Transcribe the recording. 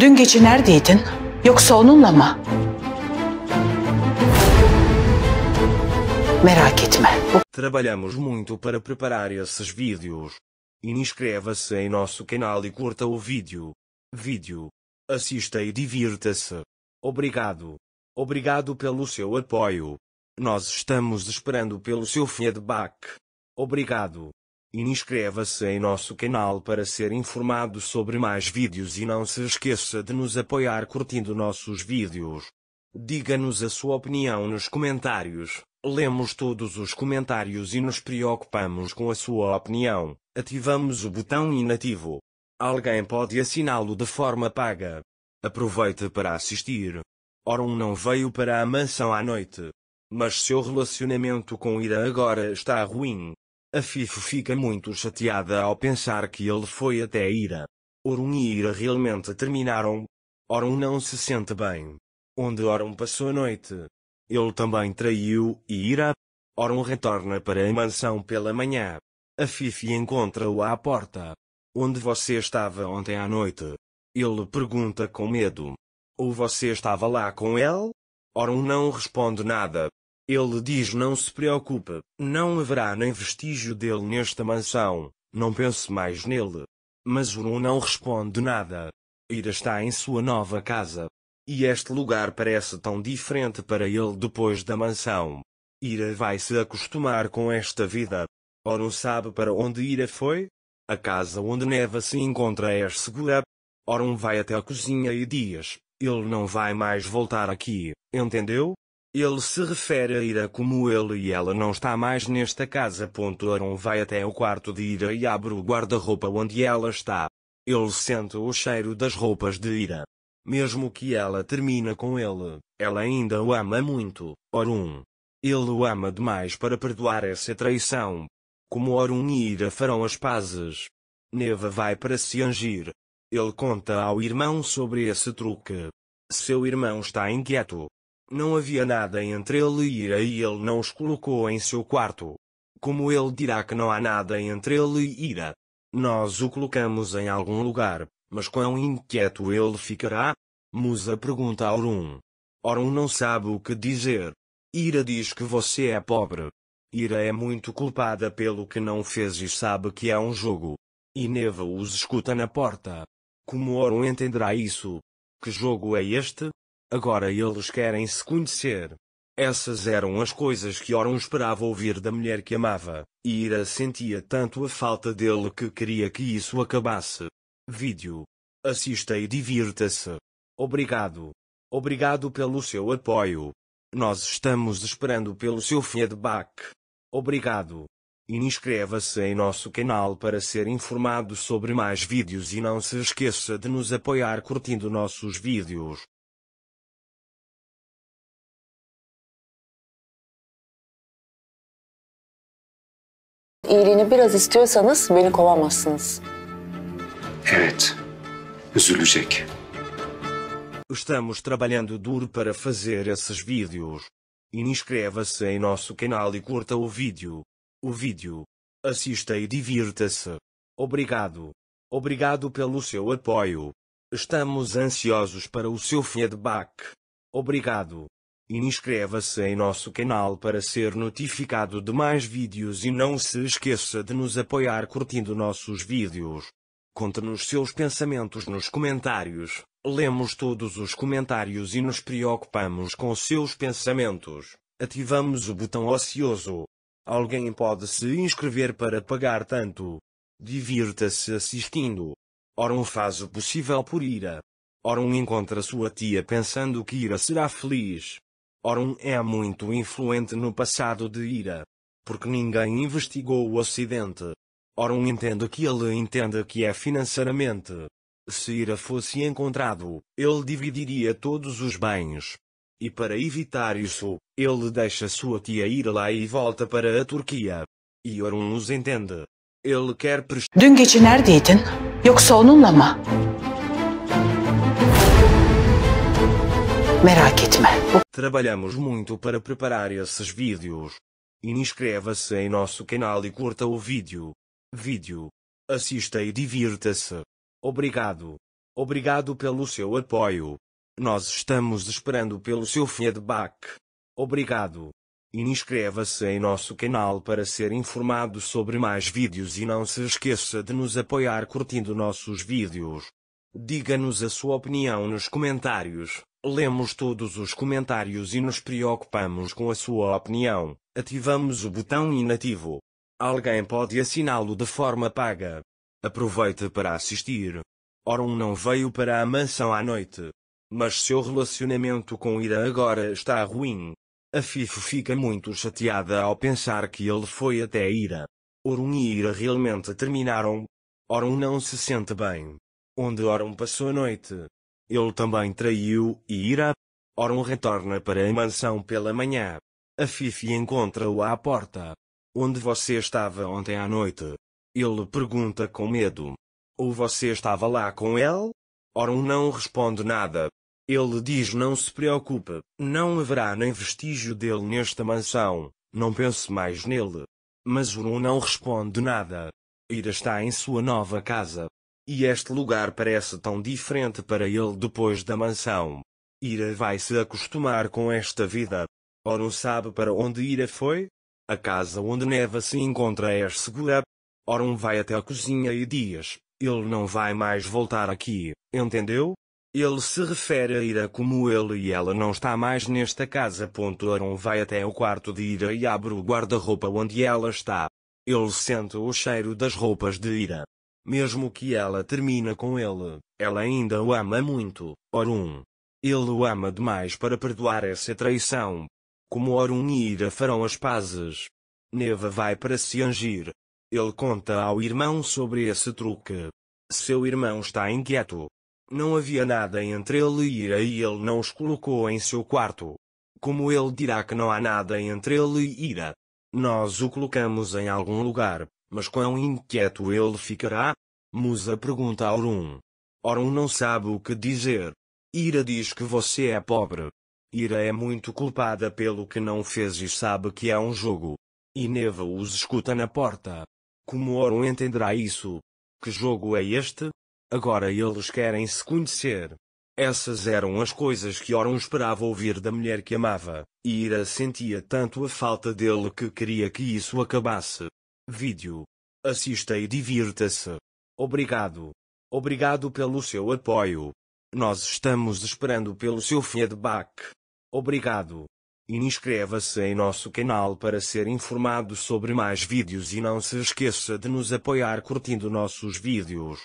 Dün gece neredeydin? Yoksa onunla mı? Merak etme. Trabalhamos muito para preparar esses vídeos. Inscreva-se em nosso canal e curta o vídeo. Vídeo. Assista e divirta-se. Obrigado. Obrigado pelo seu apoio. Nós estamos esperando pelo seu feedback. Obrigado. Inscreva-se em nosso canal para ser informado sobre mais vídeos e não se esqueça de nos apoiar curtindo nossos vídeos. Diga-nos a sua opinião nos comentários. Lemos todos os comentários e nos preocupamos com a sua opinião. Ativamos o botão inativo. Alguém pode assiná-lo de forma paga. Aproveite para assistir. Oron não veio para a mansão à noite. Mas seu relacionamento com Ira agora está ruim. A FIFO fica muito chateada ao pensar que ele foi até Ira. Orun e Ira realmente terminaram. Orun não se sente bem. Onde Orun passou a noite. Ele também traiu Ira. Orun retorna para a mansão pela manhã. A Fifi encontra-o à porta. Onde você estava ontem à noite? Ele pergunta com medo. Ou você estava lá com ele? Orun não responde nada. Ele diz não se preocupe, não haverá nem vestígio dele nesta mansão, não pense mais nele. Mas Bruno não responde nada. Ira está em sua nova casa. E este lugar parece tão diferente para ele depois da mansão. Ira vai se acostumar com esta vida. Oro sabe para onde Ira foi? A casa onde Neva se encontra é segura. Orun vai até a cozinha e diz, ele não vai mais voltar aqui, entendeu? Ele se refere a Ira como ele e ela não está mais nesta casa. Aaron vai até o quarto de Ira e abre o guarda-roupa onde ela está. Ele sente o cheiro das roupas de Ira. Mesmo que ela termina com ele, ela ainda o ama muito, Orun. Ele o ama demais para perdoar essa traição. Como Orun e Ira farão as pazes. Neva vai para se angir. Ele conta ao irmão sobre esse truque. Seu irmão está inquieto. Não havia nada entre ele e Ira e ele não os colocou em seu quarto. Como ele dirá que não há nada entre ele e Ira? Nós o colocamos em algum lugar, mas quão inquieto ele ficará? Musa pergunta a Orum. Orum não sabe o que dizer. Ira diz que você é pobre. Ira é muito culpada pelo que não fez e sabe que é um jogo. E Neva os escuta na porta. Como Orum entenderá isso? Que jogo é este? Agora eles querem se conhecer. Essas eram as coisas que Oron esperava ouvir da mulher que amava, e Ira sentia tanto a falta dele que queria que isso acabasse. Vídeo. Assista e divirta-se. Obrigado. Obrigado pelo seu apoio. Nós estamos esperando pelo seu feedback. Obrigado. Inscreva-se em nosso canal para ser informado sobre mais vídeos e não se esqueça de nos apoiar curtindo nossos vídeos. İyiliğini biraz istiyorsanız beni kovamazsınız. Evet, üzülecek. Estamos trabalhando duro para fazer esses vídeos. Inscreva-se em nosso canal e curta o vídeo. O vídeo. Assista e divirta-se. Obrigado. Obrigado pelo seu apoio. Estamos ansiosos para o seu feedback. Obrigado. Inscreva-se em nosso canal para ser notificado de mais vídeos e não se esqueça de nos apoiar curtindo nossos vídeos. Conte-nos seus pensamentos nos comentários. Lemos todos os comentários e nos preocupamos com seus pensamentos. Ativamos o botão ocioso. Alguém pode se inscrever para pagar tanto. Divirta-se assistindo. um faz o possível por Ira. um encontra sua tia pensando que Ira será feliz. Orun é muito influente no passado de Ira. Porque ninguém investigou o acidente. Orun entende que ele entende que é financeiramente. Se Ira fosse encontrado, ele dividiria todos os bens. E para evitar isso, ele deixa sua tia ir lá e volta para a Turquia. E Orun os entende. Ele quer prestar... Dün gece neredeydin? Yoksa onunla mı? Merak etme. Trabalhamos muito para preparar esses vídeos. Inscreva-se em nosso canal e curta o vídeo. Vídeo. Assista e divirta-se. Obrigado. Obrigado pelo seu apoio. Nós estamos esperando pelo seu feedback. Obrigado. Inscreva-se em nosso canal para ser informado sobre mais vídeos e não se esqueça de nos apoiar curtindo nossos vídeos. Diga-nos a sua opinião nos comentários. Lemos todos os comentários e nos preocupamos com a sua opinião. Ativamos o botão inativo. Alguém pode assiná-lo de forma paga. Aproveite para assistir. Oron não veio para a mansão à noite. Mas seu relacionamento com Ira agora está ruim. A Fifo fica muito chateada ao pensar que ele foi até Ira. Orun e Ira realmente terminaram. Orun não se sente bem. Onde Orun passou a noite, ele também traiu e irá. Oron retorna para a mansão pela manhã. A Fifi encontra-o à porta. Onde você estava ontem à noite? Ele pergunta com medo. Ou você estava lá com ele? Orun não responde nada. Ele diz não se preocupe, não haverá nem vestígio dele nesta mansão, não pense mais nele. Mas Orun não responde nada. Ira está em sua nova casa. E este lugar parece tão diferente para ele depois da mansão. Ira vai se acostumar com esta vida. Ora sabe para onde Ira foi? A casa onde Neva se encontra é segura. Ora vai até a cozinha e diz, ele não vai mais voltar aqui, entendeu? Ele se refere a Ira como ele e ela não está mais nesta casa. Aaron vai até o quarto de Ira e abre o guarda-roupa onde ela está. Ele sente o cheiro das roupas de Ira. Mesmo que ela termina com ele, ela ainda o ama muito. Orun. Ele o ama demais para perdoar essa traição. Como Orun e Ira farão as pazes. Neva vai para se angir. Ele conta ao irmão sobre esse truque. Seu irmão está inquieto. Não havia nada entre ele e Ira e ele não os colocou em seu quarto. Como ele dirá que não há nada entre ele e Ira? Nós o colocamos em algum lugar, mas quão inquieto ele ficará? Musa pergunta a Orun. Orun não sabe o que dizer. Ira diz que você é pobre. Ira é muito culpada pelo que não fez e sabe que é um jogo. E Neva os escuta na porta. Como Orun entenderá isso? Que jogo é este? Agora eles querem se conhecer. Essas eram as coisas que Orun esperava ouvir da mulher que amava, e Ira sentia tanto a falta dele que queria que isso acabasse. Vídeo. Assista e divirta-se. Obrigado. Obrigado pelo seu apoio. Nós estamos esperando pelo seu feedback. Obrigado. inscreva-se em nosso canal para ser informado sobre mais vídeos e não se esqueça de nos apoiar curtindo nossos vídeos.